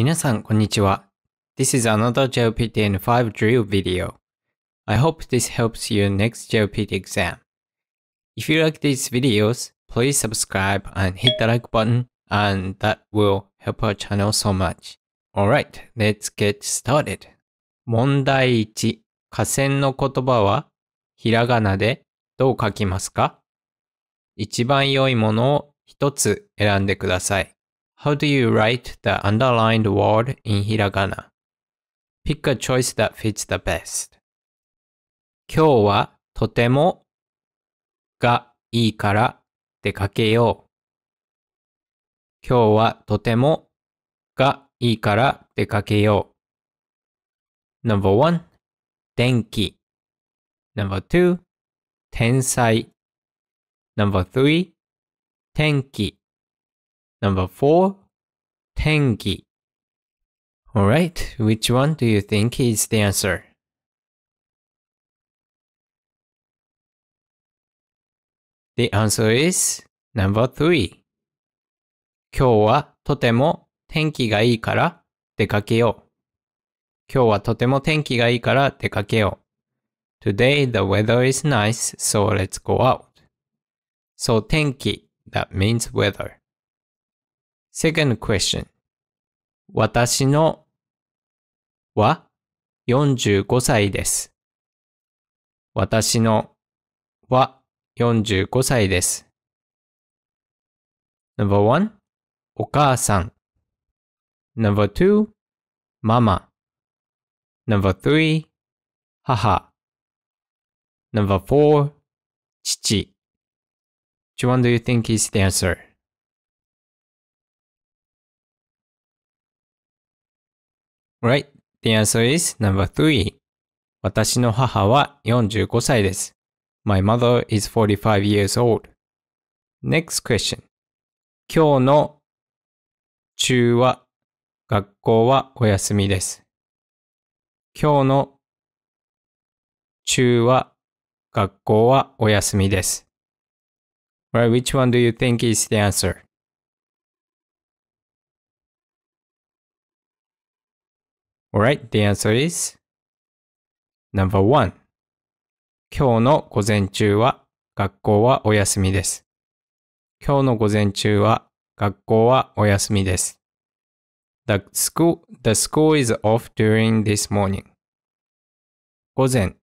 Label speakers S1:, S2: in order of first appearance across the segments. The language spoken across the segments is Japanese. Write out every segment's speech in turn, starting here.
S1: 皆さん、こんにちは。This is another JLPTN5 drill video. I hope this helps your next JLPT exam. If you like these videos, please subscribe and hit the like button, and that will help our channel so much. Alright, let's get started. 問題1、河川の言葉はひらがなでどう書きますか一番良いものを一つ選んでください。How do you write the underlined word in hiragana? Pick a choice that fits the best. 今日はとてもがいいから出かけよう。今日はとてもがいいから出かけよう。n o 1電気。n o 2天才。n o 3 b e r t h 天気。Number four, tenki. Alright, which one do you think is the answer? The answer is number three. 今日はとても天気がいいから出かけよう。今日はとても天気がいいから出かけよう。Today the weather is nice, so let's go out. So 天気 that means weather. Second question. 私のは45歳です。私のは45歳です。Number one, お母さん。Number two, ママ。Number three, 母。Number four, 父。Which one do you think is the answer? Right, the answer is number three. 私の母は45歳です。My mother is 45 years old. Next question. 今日の中は学校はお休みです。今日の中は学校はお休みです。Right, which one do you think is the answer? Alright, the answer is number one. 今日の午前中は学校はお休みです。今日の午前中は学校はお休みです。The school, the school is off during this morning. 午前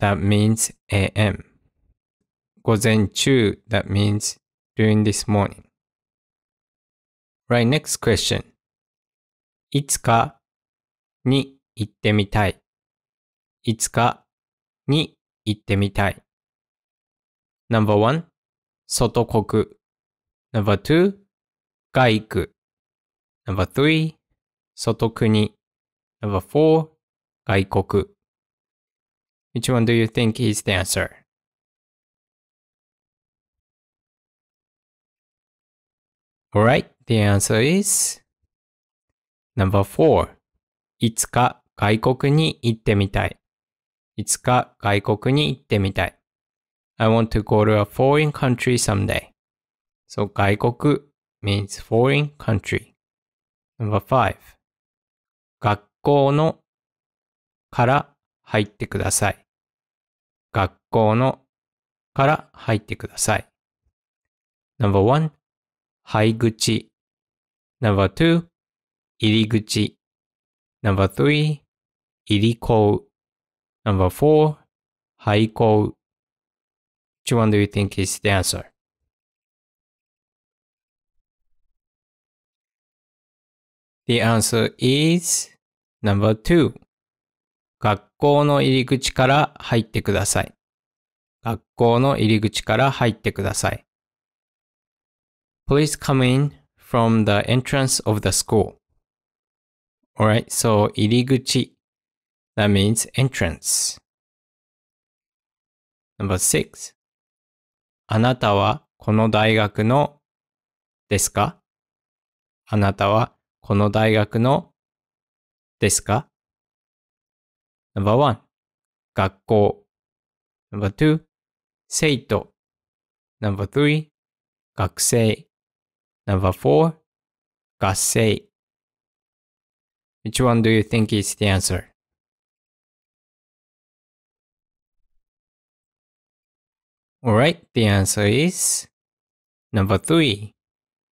S1: that means am. 午前中 that means during this morning. Right, next question. いつかに行ってみたい。いつかに行ってみたい。n o n 外国。n u m 外区。n u m 外国。n o u 外国。Which one do you think is the answer? Alright, the answer is number four. いつか外国に行ってみたい。いつか外国に行ってみたい。I want to go to a foreign country someday. So 外国 means foreign country. Number five. 学校のから入ってください。学校のから入ってください。Number one. 入口 Number two. 入り口 Number three, 入り口。Number four, 廃口。Which one do you think is the answer? The answer is number two. 学校の入り口から入ってください。学校の入り口から入ってください。Please come in from the entrance of the school. Alright, so 入り口 That means entrance. Number six. あなたはこの大学のですかあなたはこの大学のですか ?Number one. 学校 Number two. 生徒 Number three. 学生 Number four. 学生 Which one do you think is the answer? Alright, the answer is number three.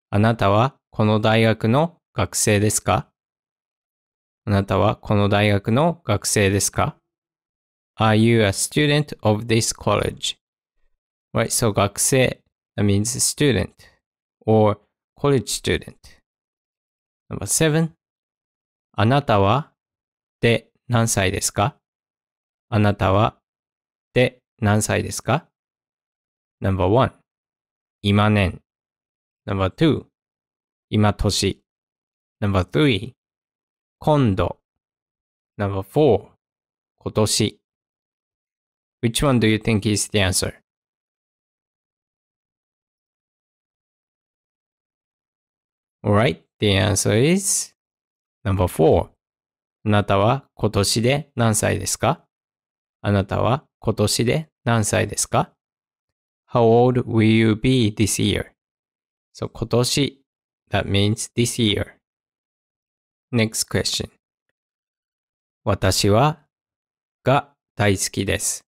S1: あなたはこの大学の学生ですかあなたはこの大学の学生ですか ?Are you a student of this college? Right, so 学生 that means student or college student. Number seven, あなたはで何歳ですかあなたはで何歳ですか n o 今年 n u m 今年 n 今度 n o 今年 Which one do you think is the answer? a l right, the answer is Number four. あなたは今年で何歳ですかあなたは今年で何歳ですか ?How old will you be this year? So 今年 that means this year. Next question. 私はが大好きです。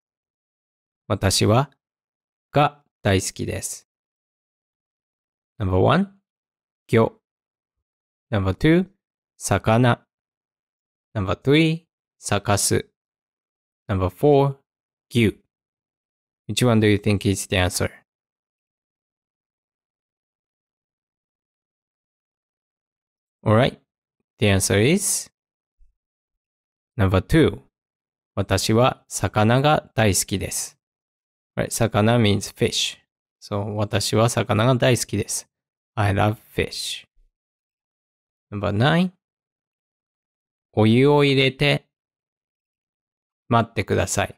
S1: 私はが大好きです。Number one, 魚。Number two, 魚。Number three, 咲かす。Number four, 牛。Which one do you think is the answer? オ l right. The answer is number two. 私は魚が大好きです。Right. 魚 means fish. So 私は魚が大好きです。I love fish. Number nine. お湯を入れて、待ってください。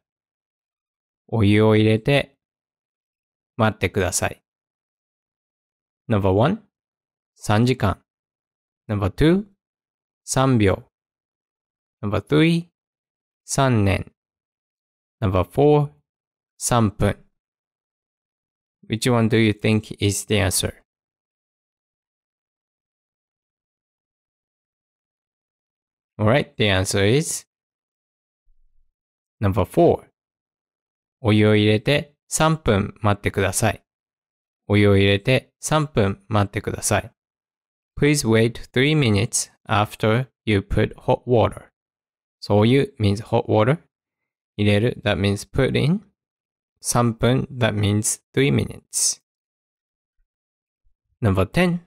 S1: お湯を入れて、待ってください。n o 1 3時間 n o 2 3秒 n o 3 3年 n o 4 3分 Which one do you think is the answer? Alright, the answer is number four. お湯を入れて3分待ってください。お湯を入れて3分待ってください。Please wait 3 minutes after you put hot water. そういう means hot water. 入れる that means put in. 3分 that means 3 minutes. Number 10.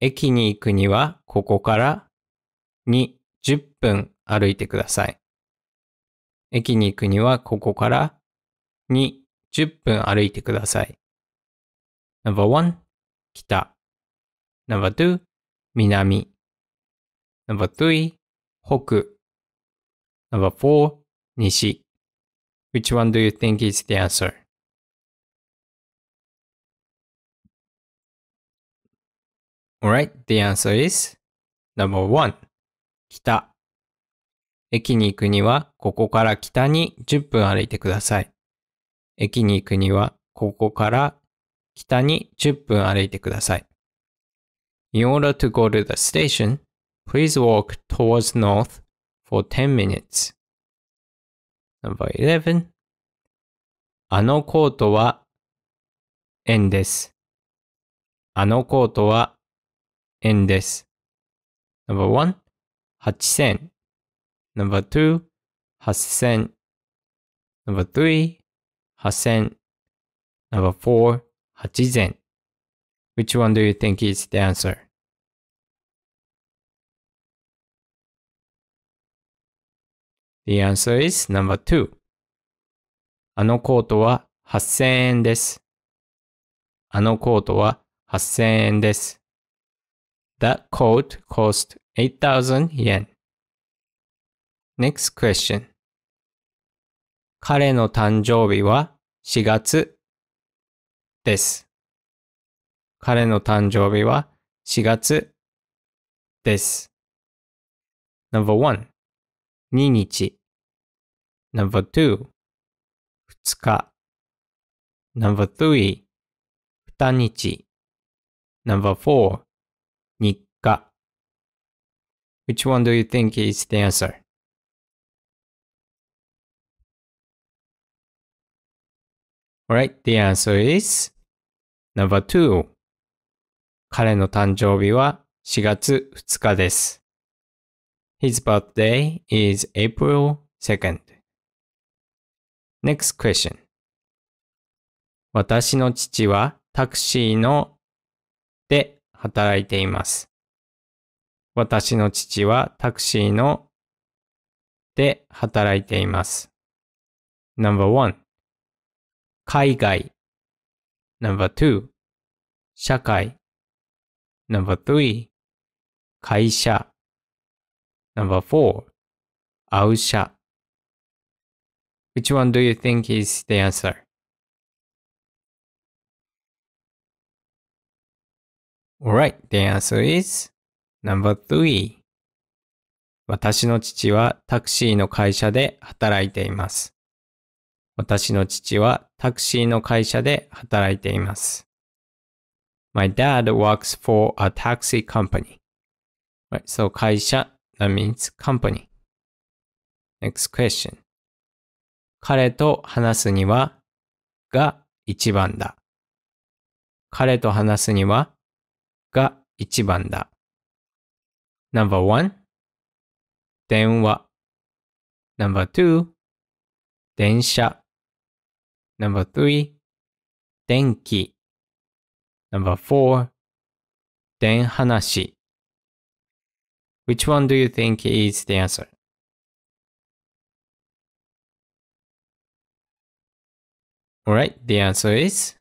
S1: 駅に行くにはここから2、10分歩いてください。駅に行くにはここから2、10分歩いてください。No.1、北。No.2、南。No.3、北。No.4、西。Which one do you think is the answer? Alright, the answer is number one. 北。駅に行くには、ここから北に10分歩いてください。駅に行くには、ここから北に10分歩いてください。In order to go to the station, please walk towards north for 10 minutes. Number 11. あのコートは円です。あのコートは円です。Number 1. 8000 number 2 8000 number 3 8000 number 4 8000 which one do you think is the answer? The answer is number 2. あのコートは8000円です。あのコートは8000円です。That coat cost 8,000 yen. Next question. 彼の誕生日は4月です。彼の誕生日は4月です。Number 1 2日 Number 2 2日 Number 3 2日 Number 4 3 Which one do you think is the answer? Alright, the answer is number two. 彼の誕生日は4月2日です。His birthday is April 2nd. Next question. 私の父はタクシーので働いています。私の父はタクシーので働いています。No.1 海外 No.2 社会 No.3 会社 No.4 会う社 Which one do you think is the answer? Alright, the answer is Number 3私の父はタクシーの会社で働いています。私の父はタクシーの会社で働いています。My dad works for a taxi company. Right, so 会社 that means company. Next question. 彼と話すにはが一番だ。彼と話すにはが一番だ。Number one, 電話。Number two, 電車。Number three, 電気。Number four, 電話。Which one do you think is the answer? a l r i g h the answer is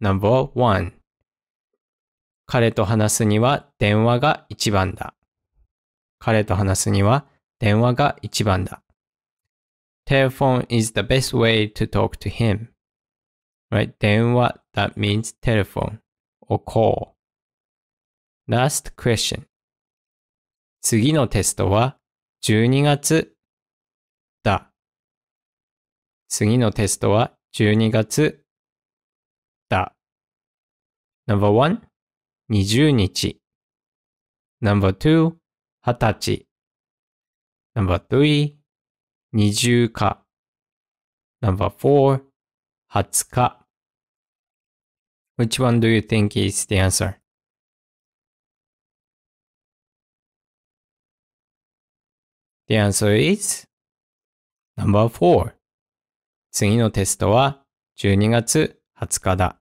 S1: number one. 彼と話すには電話が一番だ。彼と話すには電話が一番だ。Telephone is the best way to talk to him. Right? 電話 that means telephone or call. Last question. 次のテストは12月だ。次のテストは12月だ。Number 1 20日 Number 2二十歳。number three, 二重化。number four, 二十日。Which one do you think is the answer? The answer is number four. 次のテストは12月20日だ。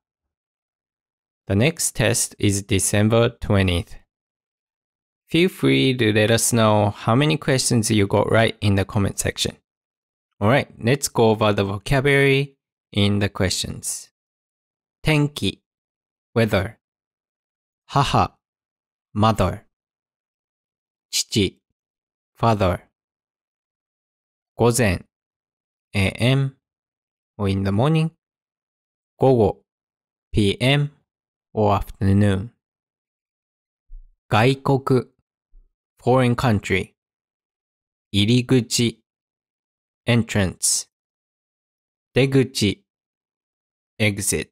S1: The next test is December 20th. Feel free to let us know how many questions you got right in the comment section. Alright, let's go over the vocabulary in the questions. 天気 weather 母 mother 父 father 午前 am or in the morning 午後 pm or afternoon 外国 foreign country 入り口 entrance 出口 exit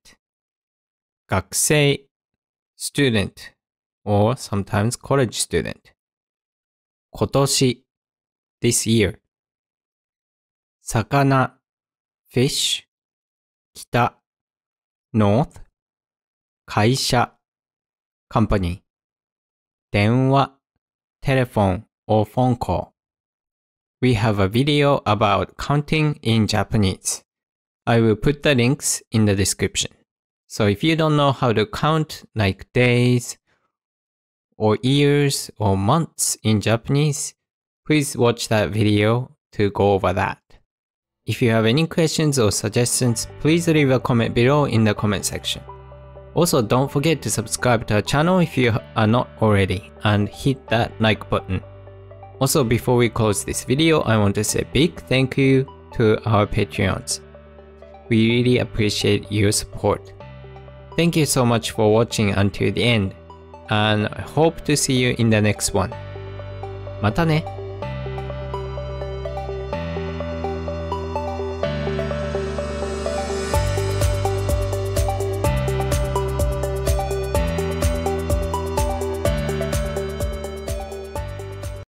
S1: 学生 student or sometimes college student 今年 this year 魚 fish 北 north 会社 company 電話 telephone, or phone call. We have a video about counting in Japanese. I will put the links in the description. So if you don't know how to count like days or years or months in Japanese, please watch that video to go over that. If you have any questions or suggestions, please leave a comment below in the comment section. Also don't forget to subscribe to our channel if you are not already and hit that like button. Also before we close this video I want to say big thank you to our Patreons. We really appreciate your support. Thank you so much for watching until the end and I hope to see you in the next one. またね